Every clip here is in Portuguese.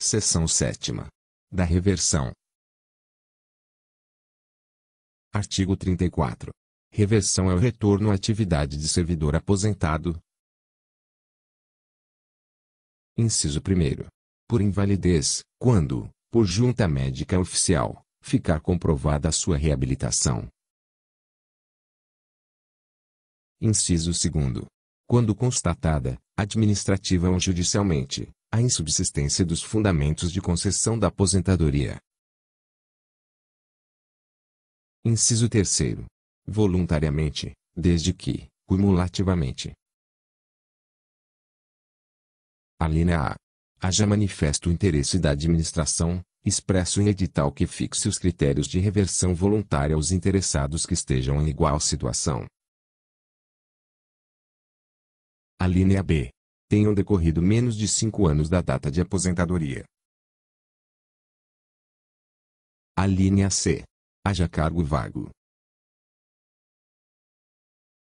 Seção 7. Da reversão. Artigo 34. Reversão é o retorno à atividade de servidor aposentado. Inciso 1. Por invalidez, quando, por junta médica oficial, ficar comprovada a sua reabilitação. Inciso 2. Quando constatada, administrativa ou judicialmente, a insubsistência dos fundamentos de concessão da aposentadoria. Inciso 3. Voluntariamente, desde que, cumulativamente. Alínea A. Haja manifesto interesse da administração, expresso em edital que fixe os critérios de reversão voluntária aos interessados que estejam em igual situação. Alínea B tenham decorrido menos de cinco anos da data de aposentadoria. Alínea C. Haja cargo vago.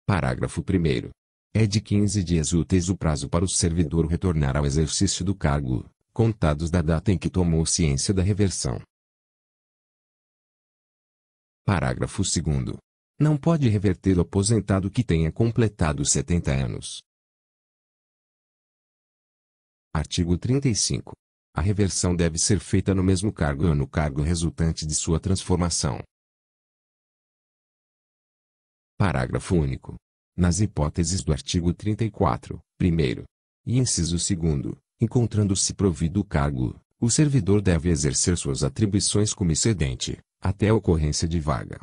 Parágrafo 1. É de 15 dias úteis o prazo para o servidor retornar ao exercício do cargo, contados da data em que tomou ciência da reversão. Parágrafo 2. Não pode reverter o aposentado que tenha completado 70 anos. Artigo 35. A reversão deve ser feita no mesmo cargo ou no cargo resultante de sua transformação. Parágrafo único. Nas hipóteses do artigo 34, primeiro e inciso segundo, encontrando-se provido o cargo, o servidor deve exercer suas atribuições como excedente, até a ocorrência de vaga.